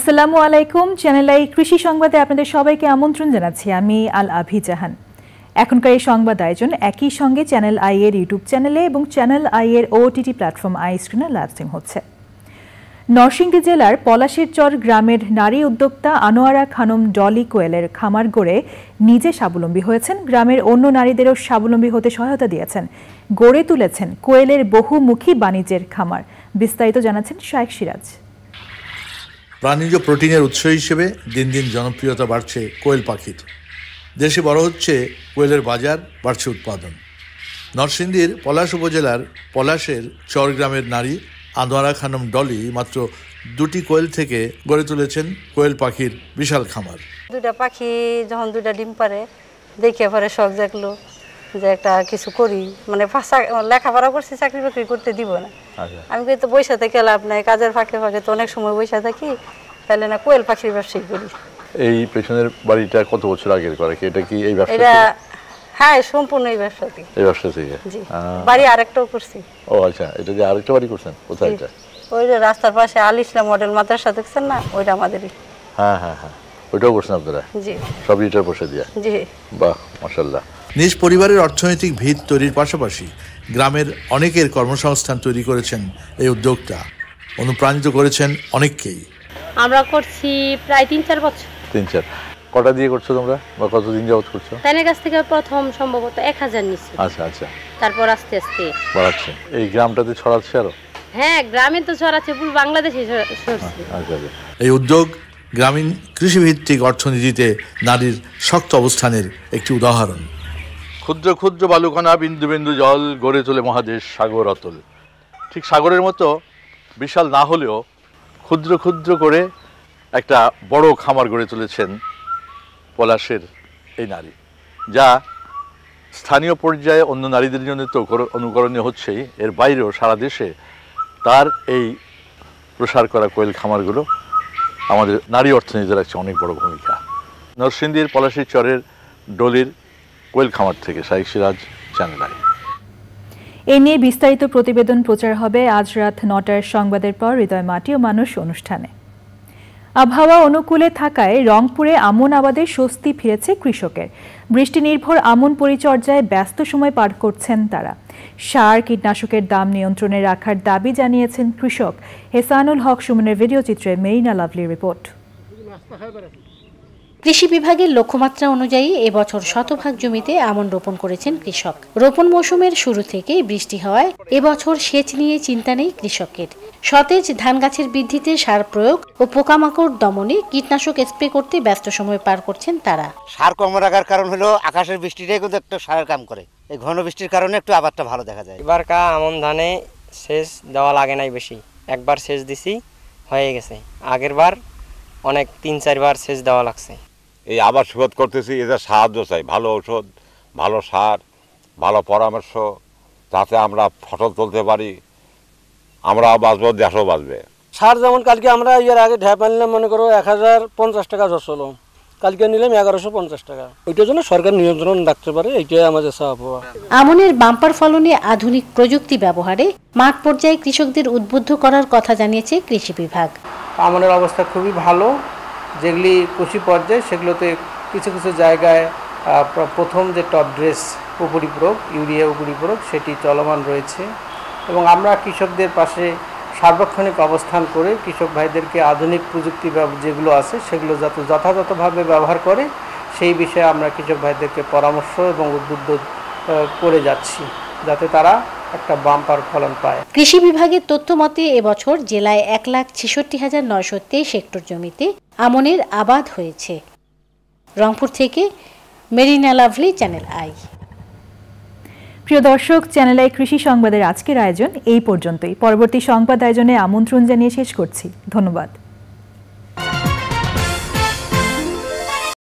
আসসালামু আলাইকুম channel I কৃষি সংবাদে আপনাদের সবাইকে আমন্ত্রণ জানাচ্ছি আমি আল আভি জাহান এখনকার এই সংবাদ আয়োজন একই সঙ্গে চ্যানেল আই এর ইউটিউব চ্যানেলে এবং চ্যানেল আই এর ওটিটি প্ল্যাটফর্ম আই স্ক্রিনে লাইভ স্ট্রিম হচ্ছে নরসিংদী জেলার পলাশীরচর গ্রামের নারী উদ্যোক্তা আনোয়ারা খানম ডলি কোয়েলের খামার গড়ে নিজে স্বাবলম্বী হয়েছেন গ্রামের অন্য নারীদেরও স্বাবলম্বী হতে সহায়তা দিয়েছেন গড়ে তুলেছেন কোয়েলের বহুমুখী বাণিজ্যের খামার বিস্তারিত জানাচ্ছেন শায়েক সিরাজ প্রাণীজ প্রোটিনের উৎস হিসেবে দিন দিন জনপ্রিয়তা বাড়ছে কোয়েল পাখির দেশে বড় হচ্ছে কোয়েলের বাজার বাড়ছে উৎপাদন নরসিংদীর পলাশ উপজেলার পলাশের চরগ্রামের নারী আনোয়ারা খানম ডলি মাত্র দুটি কোয়েল থেকে গড়ে তুলেছেন কোয়েল পাখির বিশাল খামার দুটা পাখি যখন দুটা ডিম পারে দেখে পরে শখ দেখলো যে একটা কিছু করি মানে লেখাপড়া করছি চাকরি বাকরি করতে দিব না আচ্ছা। আমি কিন্তু বৈশা থেকে লাভ নাই কাজের ফাঁকে ফাঁকে তো অনেক সময় বৈশা থাকি তাহলে না কোয়েল পাখির ব্যবসায়ী করি এই পেছনের বাড়িটা কত বছর আগের করা কি এটা কি এই ব্যবসা হ্যাঁ সম্পূর্ণ এই ব্যবসা এই ব্যবসা থেকে বাড়ি আরেকটাও করছি ও আচ্ছা এটা যে আরেকটা বাড়ি করছেন কোথায় এটা ওই যে রাস্তার পাশে আল ইসলাম মডেল মাদ্রাসা দেখছেন না ওইটা আমাদেরই হ্যাঁ হ্যাঁ হ্যাঁ ওইটাও করছেন আপনারা জি সবই এটার বসে দিয়া জি বাহ মাশাআল্লাহ নিজ পরিবারের অর্থনৈতিক ভিত তৈরির পাশাপাশি গ্রামের অনেকের কর্মসংস্থান তৈরি করেছেন এই উদ্যোগটা অনুপ্রাণিত করেছেন অনেককেই আমরা করছি প্রায় তিন চার বছর তিন চার কটা দিয়ে করছো তোমরা বা কতদিন যাবত করছো তাইনের কাছ থেকে প্রথম সম্ভবত এক হাজার নিচ্ছি আচ্ছা আচ্ছা তারপর আস্তে আস্তে বাড়াচ্ছে এই গ্রামটাতে ছড়াচ্ছে আরো হ্যাঁ গ্রামে তো ছড়াচ্ছে পুরো বাংলাদেশে আচ্ছা, আচ্ছা। এই উদ্যোগ গ্রামীণ কৃষিভিত্তিক অর্থনীতিতে নারীর শক্ত অবস্থানের একটি উদাহরণ ক্ষুদ্র ক্ষুদ্র বালুকণা বিন্দু বিন্দু জল গড়ে তোলে মহাদেশ সাগর অতল ঠিক সাগরের মতো বিশাল না হলেও ক্ষুদ্র ক্ষুদ্র করে একটা বড় খামার গড়ে তুলেছেন পলাশের এই নারী যা স্থানীয় পর্যায়ে অন্য নারীদের জন্য তো অনুকরণীয় হচ্ছেই এর বাইরেও সারা দেশে তার এই প্রসার করা কোয়েল খামারগুলো আমাদের নারী অর্থনীতির একটা অনেক বড় ভূমিকা নরসিংদীর পলাশীর চরের ডলির কোয়েল থেকে সাইক সিরাজ চ্যানেল আই এ নিয়ে বিস্তারিত প্রতিবেদন প্রচার হবে আজ রাত নটার সংবাদের পর হৃদয় মাটি ও মানুষ অনুষ্ঠানে আবহাওয়া অনুকূলে থাকায় রংপুরে আমন আবাদে স্বস্তি ফিরেছে কৃষকের বৃষ্টি নির্ভর আমন পরিচর্যায় ব্যস্ত সময় পার করছেন তারা সার কীটনাশকের দাম নিয়ন্ত্রণে রাখার দাবি জানিয়েছেন কৃষক হেসানুল হক সুমনের ভিডিও চিত্রে মেরিনা লাভলি রিপোর্ট কৃষি বিভাগের লক্ষ্যমাত্রা অনুযায়ী এবছর শতভাগ জমিতে আমন রোপণ করেছেন কৃষক রোপণ মৌসুমের শুরু থেকেই বৃষ্টি হওয়ায় এবছর সেচ নিয়ে চিন্তা নেই কৃষকের সতেজ ধান গাছের বৃদ্ধিতে সার প্রয়োগ ও পোকামাকড় দমনে কীটনাশক স্প্রে করতে ব্যস্ত সময় পার করছেন তারা সার কম রাখার কারণ হলো আকাশের বৃষ্টিটাই কিন্তু একটা সারের কাম করে এই ঘন বৃষ্টির কারণে একটু আবারটা ভালো দেখা যায় এবার কা আমন ধানে সেচ দেওয়া লাগে নাই বেশি একবার সেচ দিছি হয়ে গেছে আগের বার অনেক তিন চারবার সেচ দেওয়া লাগছে এই আবার সুবোধ করতেছি এদের সাহায্য চাই ভালো ঔষধ ভালো সার ভালো পরামর্শ যাতে আমরা ফসল তুলতে পারি আমরাও বাঁচবো দেশও বাঁচবে সার যেমন কালকে আমরা এর আগে ঢ্যাপ আনলাম মনে করো এক হাজার পঞ্চাশ টাকা দশ হলো কালকে নিলাম এগারোশো পঞ্চাশ টাকা ওইটার জন্য সরকার নিয়ন্ত্রণ রাখতে পারে এইটাই আমাদের চাপ আমনের বাম্পার ফলনে আধুনিক প্রযুক্তি ব্যবহারে মাঠ পর্যায়ে কৃষকদের উদ্বুদ্ধ করার কথা জানিয়েছে কৃষি বিভাগ আমনের অবস্থা খুবই ভালো যেগুলি কৃষি পর্যায়ে সেগুলোতে কিছু কিছু জায়গায় প্রথম যে টপ ড্রেস উপরিপূরক ইউরিয়া উপরিপূরক সেটি চলমান রয়েছে এবং আমরা কৃষকদের পাশে সার্বক্ষণিক অবস্থান করে কৃষক ভাইদেরকে আধুনিক প্রযুক্তি যেগুলো আছে সেগুলো যাতে যথাযথভাবে ব্যবহার করে সেই বিষয়ে আমরা কৃষক ভাইদেরকে পরামর্শ এবং উদ্বুদ্ধ করে যাচ্ছি যাতে তারা একটা বাম্পার ফলন পায় কৃষি বিভাগের তথ্য মতে এবছর জেলায় এক লাখ ছেষট্টি হাজার নয়শো তেইশ হেক্টর জমিতে আমনের আবাদ হয়েছে রংপুর থেকে মেরিনা লাভলি চ্যানেল আই প্রিয় দর্শক চ্যানেল আই কৃষি সংবাদের আজকের আয়োজন এই পর্যন্তই পরবর্তী সংবাদ আয়োজনে আমন্ত্রণ জানিয়ে শেষ করছি ধন্যবাদ